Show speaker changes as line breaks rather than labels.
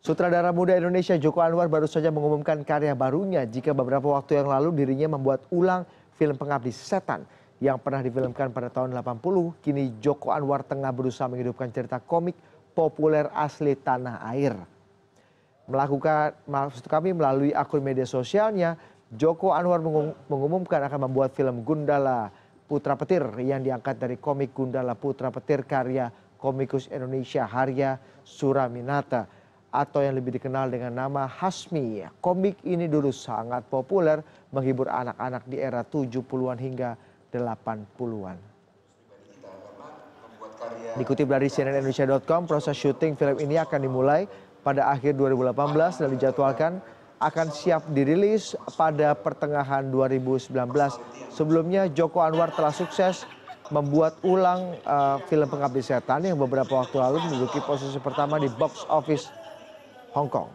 sutradara muda indonesia joko anwar baru saja mengumumkan karya barunya jika beberapa waktu yang lalu dirinya membuat ulang film pengabdi setan yang pernah difilmkan pada tahun 80. kini joko anwar tengah berusaha menghidupkan cerita komik populer asli tanah air melakukan maksud kami melalui akun media sosialnya Joko Anwar mengumumkan akan membuat film Gundala Putra Petir yang diangkat dari komik Gundala Putra Petir karya komikus Indonesia Harya Suraminata atau yang lebih dikenal dengan nama hasmi komik ini dulu sangat populer menghibur anak anak di era 70 an hingga 80 an Dikutip dari cnnindonesia.com, proses syuting film ini akan dimulai pada akhir 2018 dan dijadwalkan akan siap dirilis pada pertengahan 2019. Sebelumnya Joko Anwar telah sukses membuat ulang uh, film Pengabdi Setan yang beberapa waktu lalu menduduki posisi pertama di box office
香港。